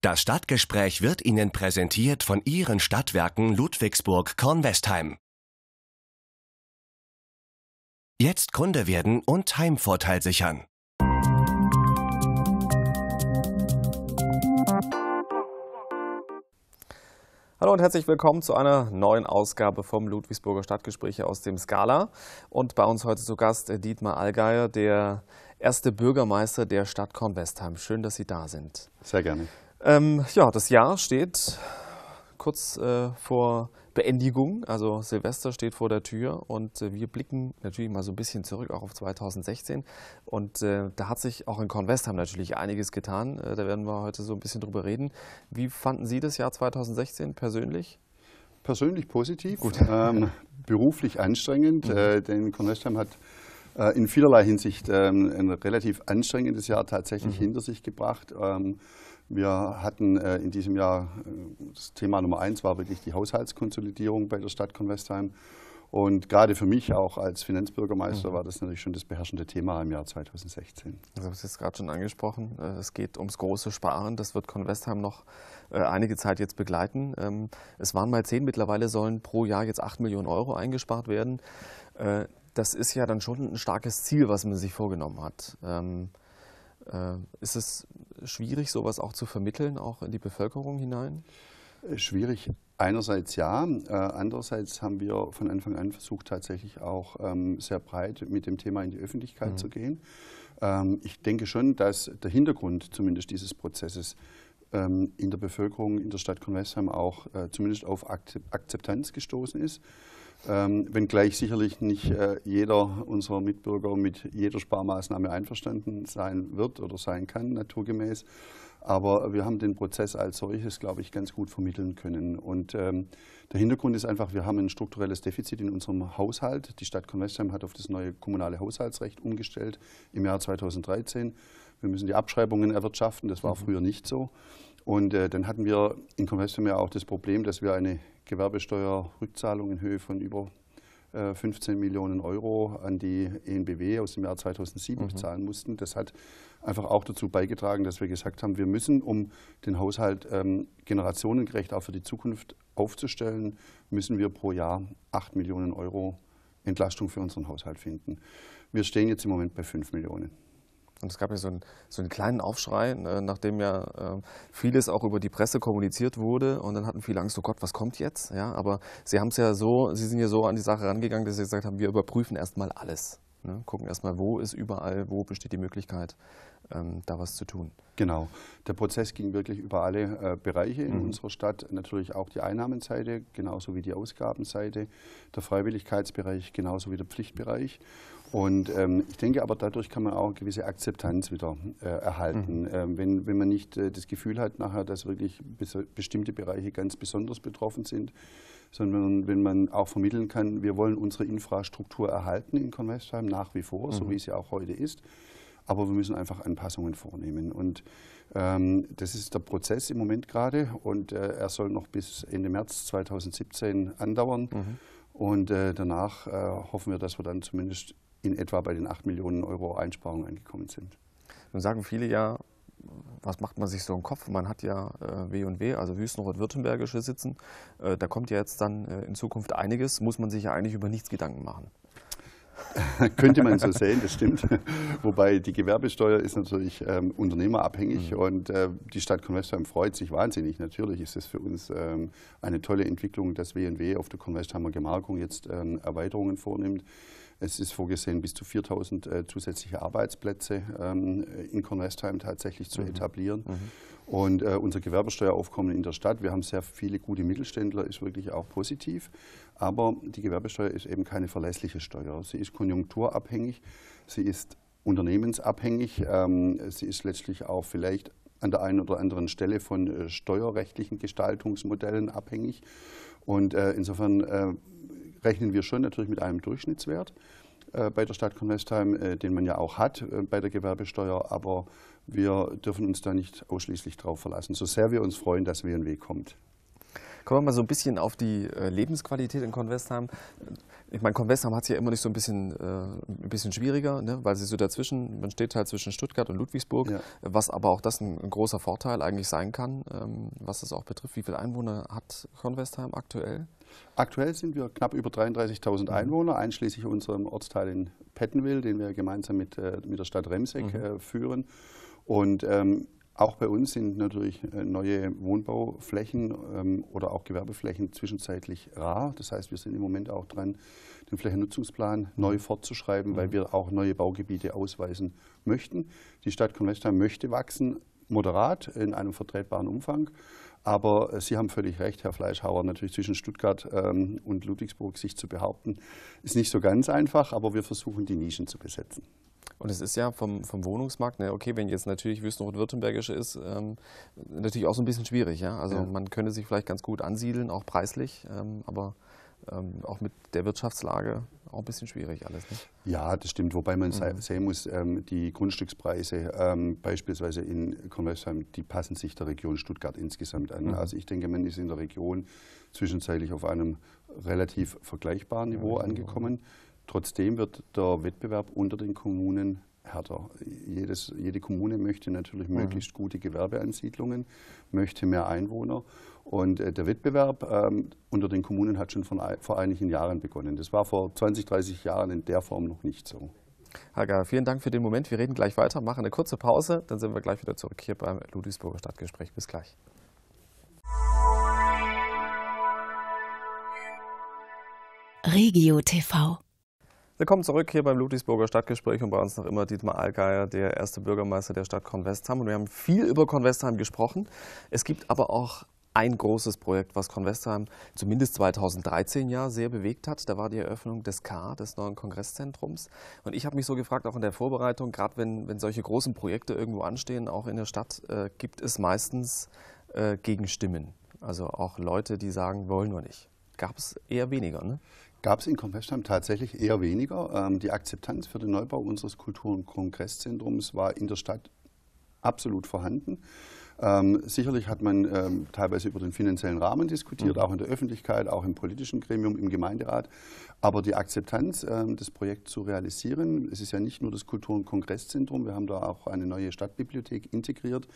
Das Stadtgespräch wird Ihnen präsentiert von Ihren Stadtwerken Ludwigsburg-Kornwestheim. Jetzt Kunde werden und Heimvorteil sichern. Hallo und herzlich willkommen zu einer neuen Ausgabe vom Ludwigsburger Stadtgespräche aus dem Skala. Und bei uns heute zu Gast äh, Dietmar Allgeier, der erste Bürgermeister der Stadt Kornwestheim. Schön, dass Sie da sind. Sehr gerne. Ähm, ja, das Jahr steht kurz äh, vor Beendigung, also Silvester steht vor der Tür und äh, wir blicken natürlich mal so ein bisschen zurück auch auf 2016 und äh, da hat sich auch in Convestheim natürlich einiges getan, äh, da werden wir heute so ein bisschen drüber reden. Wie fanden Sie das Jahr 2016 persönlich? Persönlich positiv, ähm, beruflich anstrengend, mhm. Äh, denn Convestheim hat äh, in vielerlei Hinsicht ähm, ein relativ anstrengendes Jahr tatsächlich mhm. hinter sich gebracht. Ähm, wir hatten äh, in diesem Jahr, äh, das Thema Nummer eins war wirklich die Haushaltskonsolidierung bei der Stadt Kornwestheim. Und gerade für mich auch als Finanzbürgermeister mhm. war das natürlich schon das beherrschende Thema im Jahr 2016. Also du hast es jetzt gerade schon angesprochen. Äh, es geht ums große Sparen. Das wird Convestheim noch einige Zeit jetzt begleiten. Ähm, es waren mal zehn, mittlerweile sollen pro Jahr jetzt acht Millionen Euro eingespart werden. Das ist ja dann schon ein starkes Ziel, was man sich vorgenommen hat. Ähm, ist es schwierig, sowas auch zu vermitteln, auch in die Bevölkerung hinein? Äh, schwierig. Einerseits ja, äh, andererseits haben wir von Anfang an versucht, tatsächlich auch ähm, sehr breit mit dem Thema in die Öffentlichkeit mhm. zu gehen. Ähm, ich denke schon, dass der Hintergrund zumindest dieses Prozesses ähm, in der Bevölkerung in der Stadt Kornwestheim auch äh, zumindest auf Akzeptanz gestoßen ist. Ähm, wenngleich sicherlich nicht äh, jeder unserer Mitbürger mit jeder Sparmaßnahme einverstanden sein wird oder sein kann, naturgemäß. Aber wir haben den Prozess als solches, glaube ich, ganz gut vermitteln können. Und ähm, der Hintergrund ist einfach, wir haben ein strukturelles Defizit in unserem Haushalt. Die Stadt Kornwestheim hat auf das neue kommunale Haushaltsrecht umgestellt im Jahr 2013. Wir müssen die Abschreibungen erwirtschaften. Das war mhm. früher nicht so. Und äh, dann hatten wir in Commerzheim ja auch das Problem, dass wir eine Gewerbesteuerrückzahlung in Höhe von über äh, 15 Millionen Euro an die ENBW aus dem Jahr 2007 mhm. bezahlen mussten. Das hat einfach auch dazu beigetragen, dass wir gesagt haben, wir müssen, um den Haushalt ähm, generationengerecht auch für die Zukunft aufzustellen, müssen wir pro Jahr 8 Millionen Euro Entlastung für unseren Haushalt finden. Wir stehen jetzt im Moment bei 5 Millionen. Und es gab ja so einen, so einen kleinen Aufschrei, ne, nachdem ja äh, vieles auch über die Presse kommuniziert wurde. Und dann hatten viele Angst, oh Gott, was kommt jetzt? Ja, aber sie haben es ja so, sie sind ja so an die Sache rangegangen, dass sie gesagt haben, wir überprüfen erstmal alles. Ne? Gucken erstmal, wo ist überall, wo besteht die Möglichkeit, ähm, da was zu tun. Genau. Der Prozess ging wirklich über alle äh, Bereiche in mhm. unserer Stadt. Natürlich auch die Einnahmenseite, genauso wie die Ausgabenseite, der Freiwilligkeitsbereich, genauso wie der Pflichtbereich. Und ähm, ich denke aber, dadurch kann man auch eine gewisse Akzeptanz wieder äh, erhalten. Mhm. Ähm, wenn, wenn man nicht äh, das Gefühl hat nachher, dass wirklich bestimmte Bereiche ganz besonders betroffen sind, sondern wenn man auch vermitteln kann, wir wollen unsere Infrastruktur erhalten in Convestheim nach wie vor, mhm. so wie sie auch heute ist aber wir müssen einfach Anpassungen vornehmen. Und ähm, das ist der Prozess im Moment gerade und äh, er soll noch bis Ende März 2017 andauern. Mhm. Und äh, danach äh, hoffen wir, dass wir dann zumindest in etwa bei den 8 Millionen Euro Einsparungen angekommen sind. Nun sagen viele ja, was macht man sich so im Kopf? Man hat ja äh, W&W, also Wüstenrot-Württembergische Sitzen. Äh, da kommt ja jetzt dann äh, in Zukunft einiges, muss man sich ja eigentlich über nichts Gedanken machen. Könnte man so sehen, das stimmt. Wobei die Gewerbesteuer ist natürlich ähm, unternehmerabhängig mhm. und äh, die Stadt Convestheim freut sich wahnsinnig. Natürlich ist es für uns ähm, eine tolle Entwicklung, dass WNW auf der Convestheimer Gemarkung jetzt ähm, Erweiterungen vornimmt. Es ist vorgesehen, bis zu 4000 äh, zusätzliche Arbeitsplätze ähm, in Convestheim tatsächlich zu mhm. etablieren. Mhm. Und äh, unser Gewerbesteueraufkommen in der Stadt, wir haben sehr viele gute Mittelständler, ist wirklich auch positiv. Aber die Gewerbesteuer ist eben keine verlässliche Steuer. Sie ist konjunkturabhängig, sie ist unternehmensabhängig, ähm, sie ist letztlich auch vielleicht an der einen oder anderen Stelle von äh, steuerrechtlichen Gestaltungsmodellen abhängig. Und äh, insofern äh, rechnen wir schon natürlich mit einem Durchschnittswert. Äh, bei der Stadt Kornwestheim, äh, den man ja auch hat äh, bei der Gewerbesteuer. Aber wir dürfen uns da nicht ausschließlich drauf verlassen, so sehr wir uns freuen, dass W&W kommt. Kommen wir mal so ein bisschen auf die Lebensqualität in Convestheim. Ich meine, Convestheim hat es ja immer nicht so ein bisschen, äh, ein bisschen schwieriger, ne? weil sie so dazwischen, man steht halt zwischen Stuttgart und Ludwigsburg, ja. was aber auch das ein, ein, großer Vorteil eigentlich sein kann, ähm, was das auch betrifft. Wie viele Einwohner hat Convestheim aktuell? Aktuell sind wir knapp über 33.000 Einwohner, einschließlich unserem Ortsteil in Pettenwil, den wir gemeinsam mit, äh, mit der Stadt Remseck mhm. äh, führen. Und ähm, auch bei uns sind natürlich äh, neue Wohnbauflächen ähm, oder auch Gewerbeflächen zwischenzeitlich rar. Das heißt, wir sind im Moment auch dran, den Flächennutzungsplan neu mhm. fortzuschreiben, mhm. weil wir auch neue Baugebiete ausweisen möchten. Die Stadt Kornwestheim möchte wachsen, moderat, in einem vertretbaren Umfang. Aber äh, Sie haben völlig recht, Herr Fleischhauer, natürlich zwischen Stuttgart ähm, und Ludwigsburg sich zu behaupten, ist nicht so ganz einfach, aber wir versuchen, die Nischen zu besetzen. Und es ist ja vom, vom Wohnungsmarkt, ne, okay, wenn jetzt natürlich Wüstenrot-Württembergische ist, ähm, natürlich auch so ein bisschen schwierig. Ja? Also ja. man könnte sich vielleicht ganz gut ansiedeln, auch preislich, ähm, aber ähm, auch mit der Wirtschaftslage auch ein bisschen schwierig alles. Ne? Ja, das stimmt. Wobei man mhm. sehen muss, ähm, die Grundstückspreise ähm, beispielsweise in Konversheim, die passen sich der Region Stuttgart insgesamt an. Mhm. Also ich denke, man ist in der Region zwischenzeitlich auf einem relativ vergleichbaren Niveau ja, angekommen. Genau. Trotzdem wird der Wettbewerb unter den Kommunen härter. Jedes, jede Kommune möchte natürlich mhm. möglichst gute Gewerbeansiedlungen, möchte mehr Einwohner und äh, der Wettbewerb ähm, unter den Kommunen hat schon von, vor einigen Jahren begonnen. Das war vor 20, 30 Jahren in der Form noch nicht so. Hager, vielen Dank für den Moment. Wir reden gleich weiter, machen eine kurze Pause, dann sind wir gleich wieder zurück hier beim Ludwigsburger Stadtgespräch. Bis gleich. Regio TV. Willkommen zurück hier beim Ludwigsburger Stadtgespräch und bei uns noch immer Dietmar Allgeier, der erste Bürgermeister der Stadt Kornwestheim. Und wir haben viel über Kornwestheim gesprochen. Es gibt aber auch ein großes Projekt, was Convestheim zumindest 2013 ja sehr bewegt hat. Da war die Eröffnung des K, des neuen Kongresszentrums. Und ich habe mich so gefragt, auch in der Vorbereitung, gerade wenn, wenn solche großen Projekte irgendwo anstehen, auch in der Stadt, äh, gibt es meistens äh, Gegenstimmen. Also auch Leute, die sagen, wollen wir nicht. Gab es eher weniger, ne? Gab es in Konvestheim tatsächlich eher weniger. Ähm, die Akzeptanz für den Neubau unseres Kultur- und Kongresszentrums war in der Stadt absolut vorhanden. Ähm, sicherlich hat man ähm, teilweise über den finanziellen Rahmen diskutiert, mhm. auch in der Öffentlichkeit, auch im politischen Gremium, im Gemeinderat. Aber die Akzeptanz, ähm, das Projekt zu realisieren, es ist ja nicht nur das Kultur- und Kongresszentrum, wir haben da auch eine neue Stadtbibliothek integriert.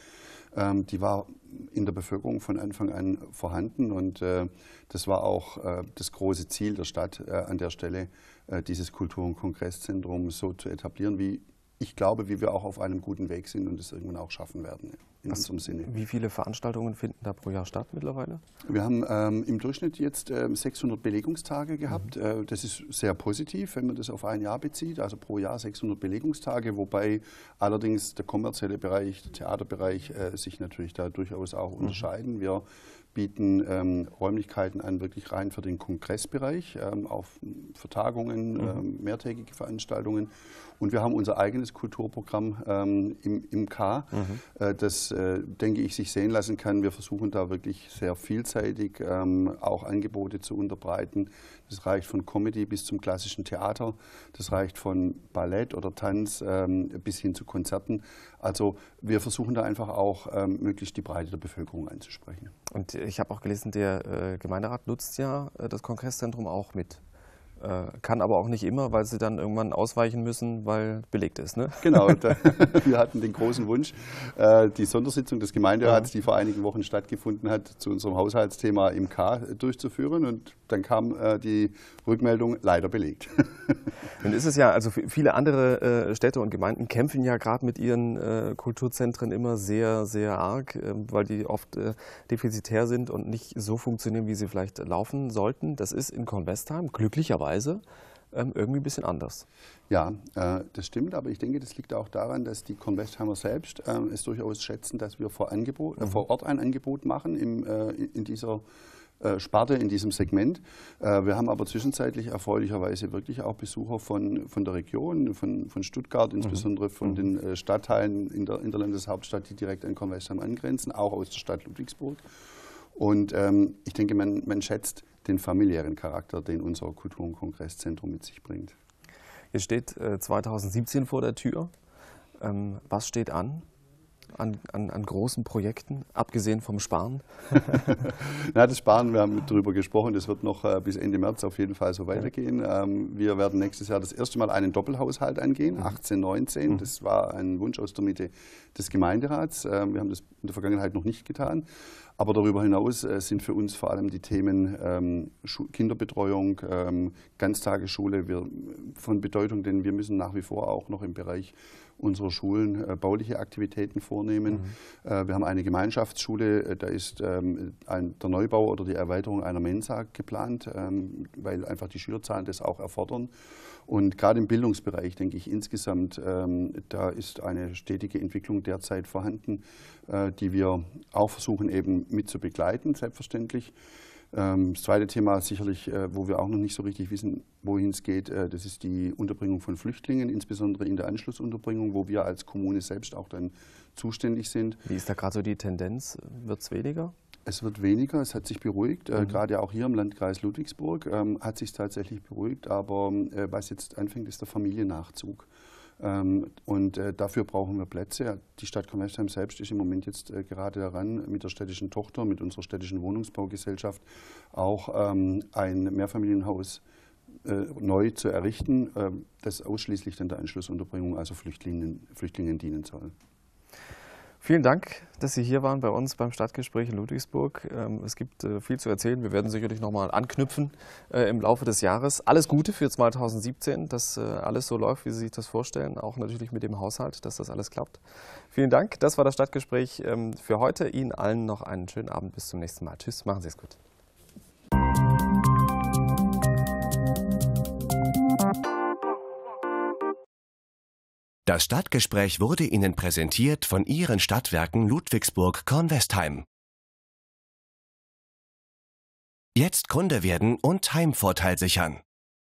Ähm, die war in der Bevölkerung von Anfang an vorhanden und äh, das war auch äh, das große Ziel der Stadt äh, an der Stelle, äh, dieses Kultur- und Kongresszentrum so zu etablieren, wie ich glaube, wie wir auch auf einem guten Weg sind und es irgendwann auch schaffen werden. In Was, unserem Sinne. Wie viele Veranstaltungen finden da pro Jahr statt mittlerweile? Wir haben ähm, im Durchschnitt jetzt äh, 600 Belegungstage gehabt. Mhm. Äh, das ist sehr positiv, wenn man das auf ein Jahr bezieht. Also pro Jahr 600 Belegungstage, wobei allerdings der kommerzielle Bereich, der Theaterbereich äh, sich natürlich da durchaus auch mhm. unterscheiden. Wir bieten ähm, Räumlichkeiten an, wirklich rein für den Kongressbereich, ähm, auf Vertagungen, mhm. ähm, mehrtägige Veranstaltungen. Und wir haben unser eigenes Kulturprogramm ähm, im, im K, mhm. äh, das, äh, denke ich, sich sehen lassen kann. Wir versuchen da wirklich sehr vielseitig ähm, auch Angebote zu unterbreiten, das reicht von Comedy bis zum klassischen Theater. Das reicht von Ballett oder Tanz ähm, bis hin zu Konzerten. Also wir versuchen da einfach auch ähm, möglichst die Breite der Bevölkerung anzusprechen. Und ich habe auch gelesen, der äh, Gemeinderat nutzt ja äh, das Kongresszentrum auch mit. Äh, kann aber auch nicht immer, weil sie dann irgendwann ausweichen müssen, weil belegt ist. Ne? Genau, da, wir hatten den großen Wunsch, äh, die Sondersitzung des Gemeinderats, ja. die vor einigen Wochen stattgefunden hat, zu unserem Haushaltsthema im K durchzuführen. Und dann kam äh, die Rückmeldung leider belegt. Dann ist es ja, also viele andere Städte und Gemeinden kämpfen ja gerade mit ihren Kulturzentren immer sehr, sehr arg, ähm, weil die oft defizitär sind und nicht so funktionieren, wie sie vielleicht laufen sollten. Das ist in Kornwestheim glücklicherweise Weise ähm, irgendwie ein bisschen anders. Ja, äh, das stimmt, aber ich denke, das liegt auch daran, dass die Convestheimer selbst ähm, es durchaus schätzen, dass wir vor, Angebot, äh, mhm. vor Ort ein Angebot machen im, äh, in dieser Sparte, in diesem Segment. wir haben aber zwischenzeitlich erfreulicherweise wirklich auch Besucher von, von der Region, von, von Stuttgart, mhm. insbesondere von mhm. den Stadtteilen in der, in der Landeshauptstadt, die direkt an Convestheim angrenzen, auch aus der Stadt Ludwigsburg. Und ähm, ich denke, man, man schätzt den familiären Charakter, den unser Kultur- und Kongresszentrum mit sich bringt. Es steht 2017 äh, vor der Tür. Ähm, was steht an? an, an, an großen Projekten, abgesehen vom Sparen? Na, das Sparen, wir haben darüber gesprochen, das wird noch äh, bis Ende März auf jeden Fall so weitergehen. Ja. Ähm, wir werden nächstes Jahr das erste Mal einen Doppelhaushalt angehen, mhm. 18, 19. Mhm. Das war ein Wunsch aus der Mitte des Gemeinderats. Ähm, wir haben das in der Vergangenheit noch nicht getan. Aber darüber hinaus äh, sind für uns vor allem die Themen ähm, Kinderbetreuung, ähm, Ganztagesschule wir, von Bedeutung, denn wir müssen nach wie vor auch noch im Bereich unsere Schulen äh, bauliche Aktivitäten vornehmen. Mhm. Äh, wir haben eine Gemeinschaftsschule, äh, da ist ähm, ein, der Neubau oder die Erweiterung einer Mensa geplant, ähm, weil einfach die Schülerzahlen das auch erfordern. Und gerade im Bildungsbereich, denke ich, insgesamt, ähm, da ist eine stetige Entwicklung derzeit vorhanden, äh, die wir auch versuchen eben mit zu begleiten, selbstverständlich. Ähm, das zweite Thema ist sicherlich, äh, wo wir auch noch nicht so richtig wissen, wohin es geht, äh, das ist die Unterbringung von Flüchtlingen, insbesondere in der Anschlussunterbringung, wo wir als Kommune selbst auch dann zuständig sind. Wie ist da gerade so die Tendenz? Wird es weniger? Es wird weniger, es hat sich beruhigt, äh, mhm. gerade auch hier im Landkreis Ludwigsburg ähm, hat sich tatsächlich beruhigt, aber was jetzt anfängt, ist der Familiennachzug. Ähm, und äh, dafür brauchen wir Plätze. Die Stadt Commerzheim selbst ist im Moment jetzt äh, gerade daran, mit der städtischen Tochter, mit unserer städtischen Wohnungsbaugesellschaft auch ähm, ein Mehrfamilienhaus äh, neu zu errichten, das ausschließlich dann der Anschlussunterbringung, also Flüchtlingen, Flüchtlingen dienen soll. Vielen Dank, dass Sie hier waren bei uns beim Stadtgespräch in Ludwigsburg. Ähm, es gibt äh, viel zu erzählen. Wir werden sicherlich nochmal anknüpfen äh, im Laufe des Jahres. Alles Gute für 2017, dass äh, alles so läuft, wie Sie sich das vorstellen. Auch natürlich mit dem Haushalt, dass das alles klappt. Vielen Dank. Das war das Stadtgespräch ähm, für heute. Ihnen allen noch einen schönen Abend. Bis zum nächsten Mal. Tschüss. Machen Sie es gut. Das Stadtgespräch wurde Ihnen präsentiert von Ihren Stadtwerken Ludwigsburg-Kornwestheim. Jetzt Kunde werden und Heimvorteil sichern.